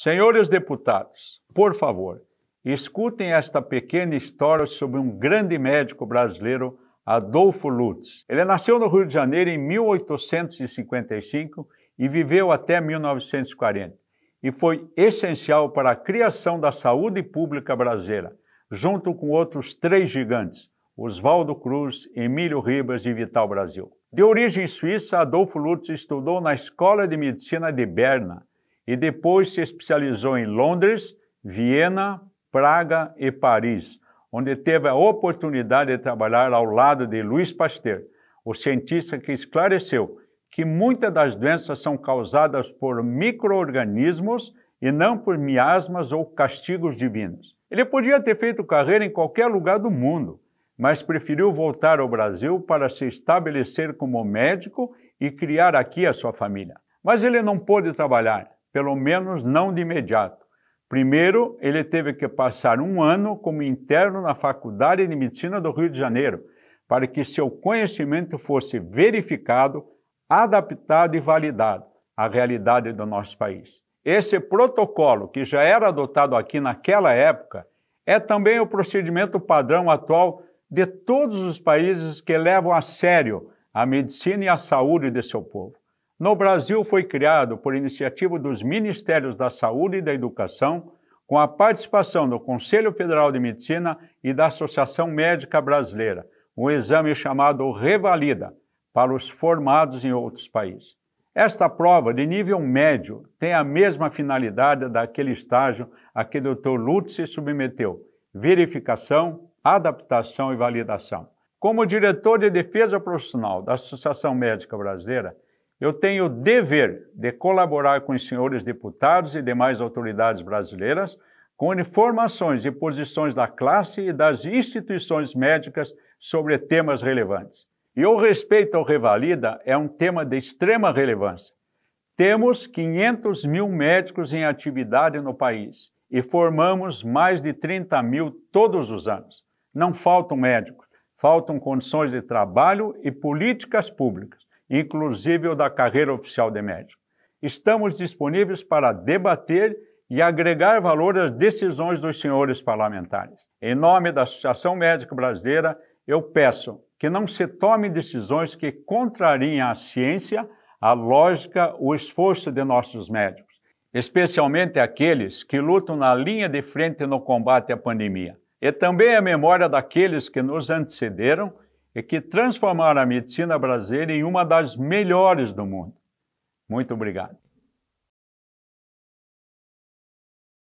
Senhores deputados, por favor, escutem esta pequena história sobre um grande médico brasileiro, Adolfo Lutz. Ele nasceu no Rio de Janeiro em 1855 e viveu até 1940. E foi essencial para a criação da saúde pública brasileira, junto com outros três gigantes, Oswaldo Cruz, Emílio Ribas e Vital Brasil. De origem suíça, Adolfo Lutz estudou na Escola de Medicina de Berna e depois se especializou em Londres, Viena, Praga e Paris, onde teve a oportunidade de trabalhar ao lado de Louis Pasteur, o cientista que esclareceu que muitas das doenças são causadas por microorganismos e não por miasmas ou castigos divinos. Ele podia ter feito carreira em qualquer lugar do mundo, mas preferiu voltar ao Brasil para se estabelecer como médico e criar aqui a sua família. Mas ele não pôde trabalhar, pelo menos não de imediato. Primeiro, ele teve que passar um ano como interno na Faculdade de Medicina do Rio de Janeiro, para que seu conhecimento fosse verificado, adaptado e validado à realidade do nosso país. Esse protocolo, que já era adotado aqui naquela época, é também o procedimento padrão atual de todos os países que levam a sério a medicina e a saúde de seu povo. No Brasil, foi criado por iniciativa dos Ministérios da Saúde e da Educação, com a participação do Conselho Federal de Medicina e da Associação Médica Brasileira, um exame chamado Revalida, para os formados em outros países. Esta prova de nível médio tem a mesma finalidade daquele estágio a que o Dr. Lutz se submeteu: verificação, adaptação e validação. Como diretor de defesa profissional da Associação Médica Brasileira, eu tenho o dever de colaborar com os senhores deputados e demais autoridades brasileiras com informações e posições da classe e das instituições médicas sobre temas relevantes. E o respeito ao Revalida é um tema de extrema relevância. Temos 500 mil médicos em atividade no país e formamos mais de 30 mil todos os anos. Não faltam médicos, faltam condições de trabalho e políticas públicas inclusive o da carreira oficial de médico. Estamos disponíveis para debater e agregar valor às decisões dos senhores parlamentares. Em nome da Associação Médica Brasileira, eu peço que não se tomem decisões que contrariem a ciência, a lógica, o esforço de nossos médicos, especialmente aqueles que lutam na linha de frente no combate à pandemia, e também a memória daqueles que nos antecederam é que transformaram a medicina brasileira em uma das melhores do mundo. Muito obrigado.